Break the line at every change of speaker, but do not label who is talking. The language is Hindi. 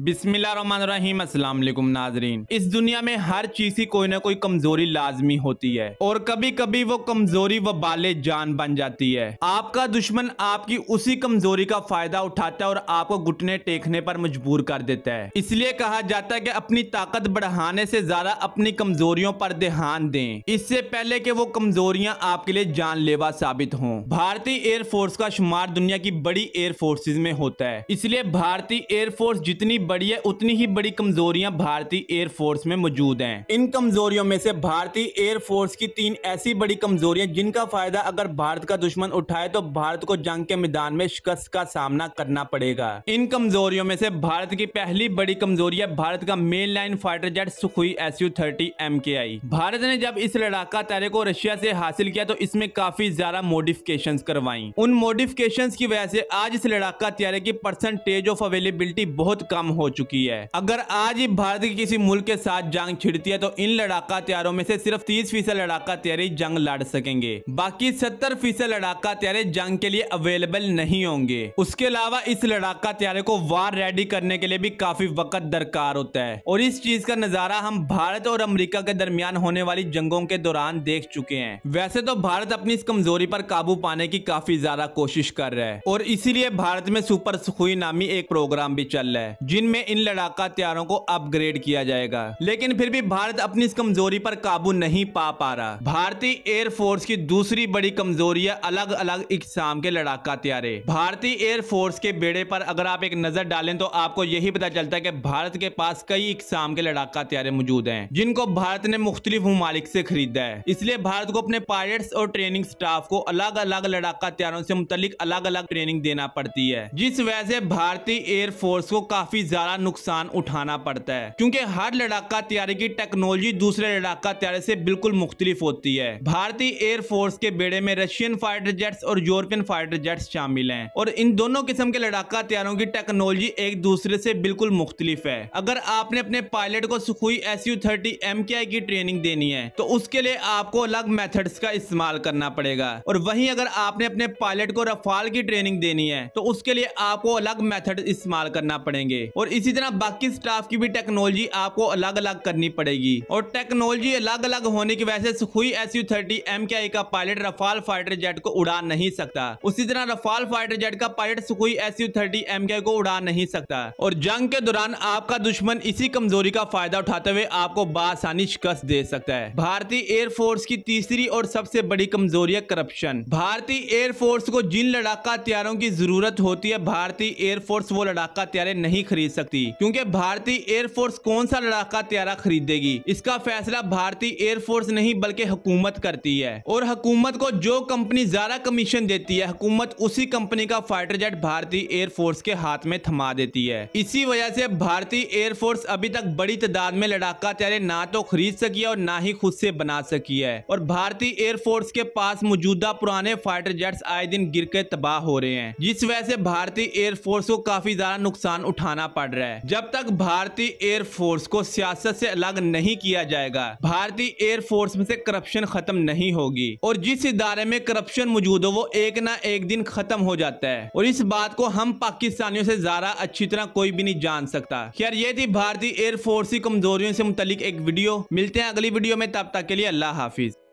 बिस्मिल्लाम वालेकुम नाजरीन इस दुनिया में हर चीज़ की कोई ना कोई कमजोरी लाजमी होती है और कभी कभी वो कमजोरी व बाले जान बन जाती है आपका दुश्मन आपकी उसी कमजोरी का फायदा उठाता है और आपको घुटने टेकने पर मजबूर कर देता है इसलिए कहा जाता है कि अपनी ताकत बढ़ाने से ज्यादा अपनी कमजोरियों पर ध्यान दें इससे पहले की वो कमजोरियाँ आपके लिए जानलेवा साबित हों भारतीय एयरफोर्स का शुमार दुनिया की बड़ी एयरफोर्सेज में होता है इसलिए भारतीय एयरफोर्स जितनी बड़ी है उतनी ही बड़ी कमजोरियां भारतीय एयरफोर्स में मौजूद हैं इन कमजोरियों में से भारतीय एयरफोर्स की तीन ऐसी बड़ी कमजोरियां जिनका फायदा अगर भारत का दुश्मन उठाए तो भारत को जंग के मैदान में शिकस्त का सामना करना पड़ेगा इन कमजोरियों में से भारत की पहली बड़ी कमजोरी है भारत का main line fighter jet Sukhoi S U thirty M K I Bharat ने जब इस लड़ाका तारे को रशिया से हासिल किया तो इसमें काफी ज्यादा मोडिफिकेशन करवाई उन मोडिफिकेशन की वजह से आज इस लड़ाका त्यारे की परसेंटेज ऑफ अवेलेबिलिटी बहुत कम हो चुकी है अगर आज भारत के किसी मुल्क के साथ जंग छिड़ती है तो इन लड़ाका तैयारों में से सिर्फ तीस फीसद लड़ाका तैयारी जंग लड़ सकेंगे बाकी सत्तर फीसद लड़ाका तैयारे जंग के लिए अवेलेबल नहीं होंगे उसके अलावा इस लड़ाका तैयारे को वार रेडी करने के लिए भी काफी वक्त दरकार होता है और इस चीज का नजारा हम भारत और अमरीका के दरमियान होने वाली जंगों के दौरान देख चुके हैं वैसे तो भारत अपनी इस कमजोरी पर काबू पाने की काफी ज्यादा कोशिश कर रहे हैं और इसीलिए भारत में सुपर सुखुई नामी एक प्रोग्राम भी चल रहा है जिन इनमें इन लड़ाका हथियारों को अपग्रेड किया जाएगा लेकिन फिर भी भारत अपनी इस कमजोरी पर काबू नहीं पा पा रहा भारतीय एयरफोर्स की दूसरी बड़ी कमजोरी है अलग अलग इकसाम के लड़ाका हथियारे भारतीय एयरफोर्स के बेड़े पर अगर आप एक नजर डालें तो आपको यही पता चलता है की भारत के पास कई इकसाम के लड़ाका हथियारे मौजूद है जिनको भारत ने मुख्तलिफ ममालिक ऐसी खरीदा है इसलिए भारत को अपने पायलट्स और ट्रेनिंग स्टाफ को अलग अलग लड़ाका हथियारों से मुतलिक अलग अलग ट्रेनिंग देना पड़ती है जिस वजह से भारतीय एयरफोर्स को काफी ज्यादा नुकसान उठाना पड़ता है क्योंकि हर लड़ाका तैयारी की टेक्नोलॉजी दूसरे लड़ाका तैयारी से बिल्कुल मुख्तलिफ होती है भारतीय एयरफोर्स के बेड़े में रशियन फाइटर जेट्स और यूरोपियन फाइटर जेट्स शामिल है और इन दोनों किस्म के लड़ाका तैयारों की टेक्नोलॉजी एक दूसरे से बिल्कुल मुख्तलिफ है अगर आपने अपने पायलट को Sukhoi S U thirty M K I की ट्रेनिंग देनी है तो उसके लिए आपको अलग मेथड का इस्तेमाल करना पड़ेगा और वही अगर आपने अपने पायलट को रफाल की ट्रेनिंग देनी है तो उसके लिए आपको अलग मेथड इस्तेमाल करना पड़ेंगे और और इसी तरह बाकी स्टाफ की भी टेक्नोलॉजी आपको अलग अलग करनी पड़ेगी और टेक्नोलॉजी अलग अलग होने की वजह से हुई S U thirty M K आई का पायलट रफाल फाइटर जेट को उड़ा नहीं सकता उसी तरह रफाल फाइटर जेट का pilot Sukhoi S U thirty M K I को उड़ा नहीं सकता और जंग के दौरान आपका दुश्मन इसी कमजोरी का फायदा उठाते हुए आपको बासानी शिकस्त दे सकता है भारतीय एयरफोर्स की तीसरी और सबसे बड़ी कमजोरी है करप्शन भारतीय एयरफोर्स को जिन लड़ाका हथियारों की जरूरत होती है भारतीय एयरफोर्स वो लड़ाका हथियारे नहीं खरीद सकती क्योंकि भारतीय एयरफोर्स कौन सा लड़ाका त्यारा खरीदेगी इसका फैसला भारतीय एयरफोर्स नहीं बल्कि हुकूमत करती है और हुकूमत को जो कंपनी ज्यादा कमीशन देती है हुकूमत उसी कंपनी का फाइटर जेट भारतीय एयरफोर्स के हाथ में थमा देती है इसी वजह से भारतीय एयरफोर्स अभी तक बड़ी तादाद में लड़ाका त्यारे ना तो खरीद सकी है और ना ही खुद से बना सकी है और भारतीय एयरफोर्स के पास मौजूदा पुराने फाइटर जेट्स आए दिन गिर के तबाह हो रहे हैं जिस वजह से भारतीय एयरफोर्स को काफी ज्यादा नुकसान उठाना पड़ा पड़ रहा है जब तक भारतीय एयरफोर्स को सियासत से अलग नहीं किया जाएगा भारतीय एयरफोर्स में से करप्शन खत्म नहीं होगी और जिस इदारे में करप्शन मौजूद हो वो एक ना एक दिन खत्म हो जाता है और इस बात को हम पाकिस्तानियों से ज्यादा अच्छी तरह कोई भी नहीं जान सकता खैर ये थी भारतीय एयरफोर्स की कमजोरियों से मुतलिक एक वीडियो मिलते हैं अगली वीडियो में तब तक के लिए अल्लाह हाफिज